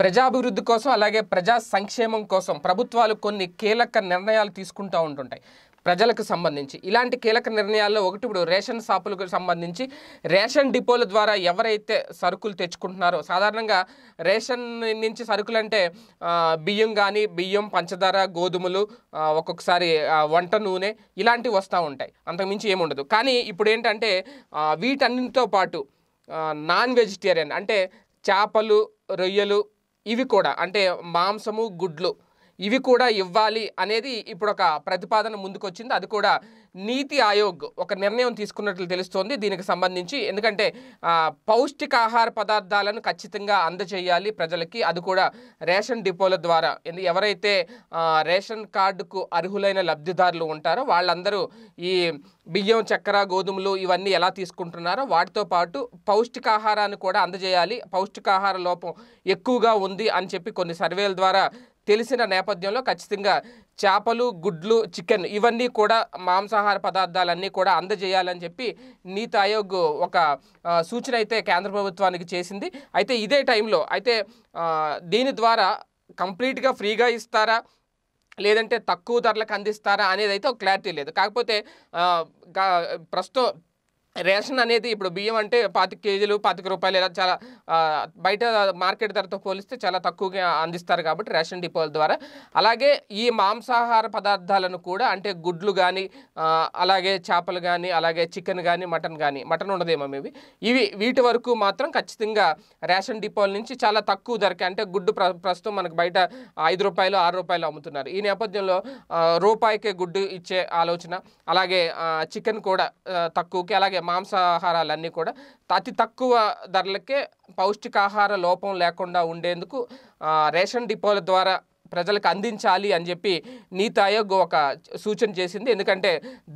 ప్రజాభివృద్ధి కోసం అలాగే ప్రజా సంక్షేమం కోసం ప్రభుత్వాలు కొన్ని కీలక నిర్ణయాలు తీసుకుంటూ ఉంటుంటాయి ప్రజలకు సంబంధించి ఇలాంటి కీలక నిర్ణయాల్లో ఒకటి ఇప్పుడు రేషన్ షాపులకు సంబంధించి రేషన్ డిపోల ద్వారా ఎవరైతే సరుకులు తెచ్చుకుంటున్నారో సాధారణంగా రేషన్ నుంచి సరుకులు అంటే బియ్యం కానీ బియ్యం పంచదార గోధుమలు ఒక్కొక్కసారి వంట నూనె ఇలాంటివి వస్తూ ఉంటాయి అంతకుమించి ఏముండదు కానీ ఇప్పుడు ఏంటంటే వీటన్నింటితో పాటు నాన్ వెజిటేరియన్ అంటే చేపలు రొయ్యలు ఇవి కూడా అంటే మాంసము గుడ్లు ఇవి కూడా ఇవ్వాలి అనేది ఇప్పుడు ఒక ప్రతిపాదన ముందుకొచ్చింది అది కూడా నీతి ఆయోగ్ ఒక నిర్ణయం తీసుకున్నట్లు తెలుస్తోంది దీనికి సంబంధించి ఎందుకంటే పౌష్టికాహార పదార్థాలను ఖచ్చితంగా అందజేయాలి ప్రజలకి అది కూడా రేషన్ డిపోల ద్వారా ఎవరైతే రేషన్ కార్డుకు అర్హులైన లబ్ధిదారులు ఉంటారో వాళ్ళందరూ ఈ బియ్యం చక్కెర గోధుమలు ఇవన్నీ ఎలా తీసుకుంటున్నారో వాటితో పాటు పౌష్టికాహారాన్ని కూడా అందజేయాలి పౌష్టికాహార లోపం ఎక్కువగా ఉంది అని చెప్పి కొన్ని సర్వేల ద్వారా తెలిసిన నేపథ్యంలో ఖచ్చితంగా చేపలు గుడ్లు చికెన్ ఇవన్నీ కూడా మాంసాహార పదార్థాలన్నీ కూడా అందజేయాలని చెప్పి నీతి ఆయోగ్ ఒక సూచన అయితే కేంద్ర ప్రభుత్వానికి చేసింది అయితే ఇదే టైంలో అయితే దీని ద్వారా కంప్లీట్గా ఫ్రీగా ఇస్తారా లేదంటే తక్కువ ధరలకు అందిస్తారా అనేది అయితే ఒక క్లారిటీ లేదు కాకపోతే ప్రస్తుతం రేషన్ అనేది ఇప్పుడు బియ్యం అంటే పాతిక కేజీలు పాతిక రూపాయలు ఇలా చాలా బయట మార్కెట్ ధరతో పోలిస్తే చాలా తక్కువగా అందిస్తారు కాబట్టి రేషన్ డిపోల ద్వారా అలాగే ఈ మాంసాహార పదార్థాలను కూడా అంటే గుడ్లు కానీ అలాగే చేపలు కానీ అలాగే చికెన్ కానీ మటన్ కానీ మటన్ ఉండదేమో మేబీ ఇవి వీటి వరకు మాత్రం ఖచ్చితంగా రేషన్ డిపోల నుంచి చాలా తక్కువ ధరకి అంటే గుడ్డు ప్రస్తుతం మనకు బయట ఐదు రూపాయలు ఆరు రూపాయలు అమ్ముతున్నారు ఈ నేపథ్యంలో రూపాయికే గుడ్డు ఇచ్చే ఆలోచన అలాగే చికెన్ కూడా తక్కువకి అలాగే మాంసాహారాలన్నీ కూడా అతి తక్కువ ధరలకే పౌష్టికాహార లోపం లేకుండా ఉండేందుకు రేషన్ డిపోల ద్వారా ప్రజలకు అందించాలి అని చెప్పి నీతి ఆయోగ్ ఒక సూచన చేసింది ఎందుకంటే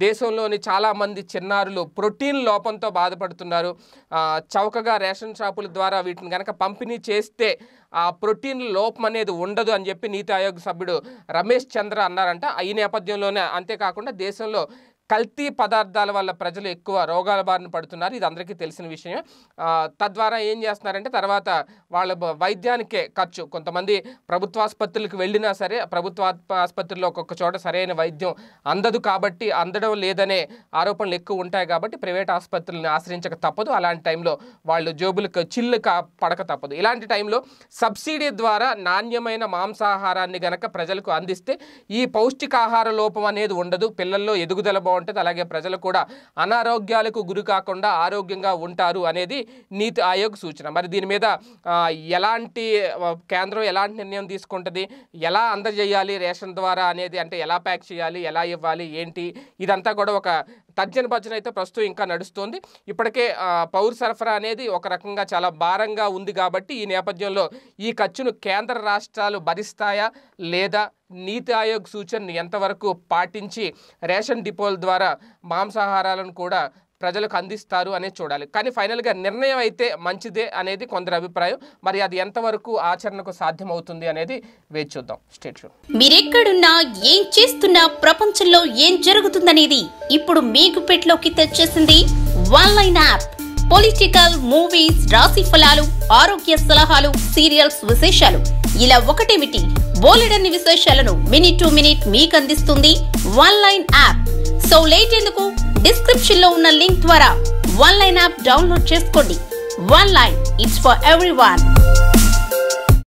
దేశంలోని చాలామంది చిన్నారులు ప్రోటీన్ లోపంతో బాధపడుతున్నారు చౌకగా రేషన్ షాపుల ద్వారా వీటిని కనుక పంపిణీ చేస్తే ఆ ప్రోటీన్ లోపం అనేది ఉండదు అని చెప్పి నీతి ఆయోగ్ సభ్యుడు రమేష్ చంద్ర అన్నారంట ఈ నేపథ్యంలోనే అంతేకాకుండా దేశంలో కల్తీ పదార్థాల వల్ల ప్రజలు ఎక్కువ రోగాల బారిన పడుతున్నారు ఇది అందరికీ తెలిసిన విషయం తద్వారా ఏం చేస్తున్నారంటే తర్వాత వాళ్ళ వైద్యానికే ఖర్చు కొంతమంది ప్రభుత్వ ఆసుపత్రులకు వెళ్ళినా సరే ప్రభుత్వ ఆసుపత్రిలో ఒక్కొక్క చోట సరైన వైద్యం అందదు కాబట్టి అందడం లేదనే ఆరోపణలు ఎక్కువ ఉంటాయి కాబట్టి ప్రైవేట్ ఆసుపత్రులను ఆశ్రయించక తప్పదు అలాంటి టైంలో వాళ్ళు జోబులకు చిల్లు కా పడక తప్పదు ఇలాంటి టైంలో సబ్సిడీ ద్వారా నాణ్యమైన మాంసాహారాన్ని గనక ప్రజలకు అందిస్తే ఈ పౌష్టికాహార లోపం అనేది ఉండదు పిల్లల్లో ఎదుగుదల ఉంటుంది అలాగే ప్రజలు కూడా అనారోగ్యాలకు గురి కాకుండా ఆరోగ్యంగా ఉంటారు అనేది నీతి ఆయోగ్ సూచన మరి దీని మీద ఎలాంటి కేంద్రం ఎలాంటి నిర్ణయం తీసుకుంటుంది ఎలా అందజేయాలి రేషన్ ద్వారా అనేది అంటే ఎలా ప్యాక్ చేయాలి ఎలా ఇవ్వాలి ఏంటి ఇదంతా కూడా ఒక తర్జన భజన అయితే ప్రస్తుతం ఇంకా నడుస్తోంది ఇప్పటికే పౌర సరఫరా అనేది ఒక రకంగా చాలా భారంగా ఉంది కాబట్టి ఈ నేపథ్యంలో ఈ ఖర్చును కేంద్ర రాష్ట్రాలు భరిస్తాయా లేదా నీతి ఆయోగ్ సూచనను ఎంతవరకు పాటించి రేషన్ డిపోల ద్వారా మాంసాహారాలను కూడా ప్రజలకు అందిస్తారు అనేది చూడాలి కానీ ఫైనల్గా నిర్ణయం అయితే మంచిదే అనేది కొందరి అభిప్రాయం మరి అది ఎంతవరకు ఆచరణకు సాధ్యమవుతుంది అనేది వేచి చూద్దాం స్టేట్ మీరెక్కడున్నా ఏం చేస్తున్నా ప్రపంచంలో ఏం జరుగుతుందనేది ఇప్పుడు మీకు పెట్లోకి తెచ్చేసింది one line app political movies రాశి ఫలాలు ఆరోగ్య సలహాలు సీరియల్స్ విశేషాలు ఇలా ఒకటేమిటి బోలెడన్ని విశేషాలను మినిట్ టు మినిట్ మీకు అందిస్తుంది one line app so late ఎందుకు డిస్క్రిప్షన్ లో ఉన్న లింక్ ద్వారా వన్ లైన్ యాప్ డౌన్లోడ్ చేసుకోండి one line it's for every one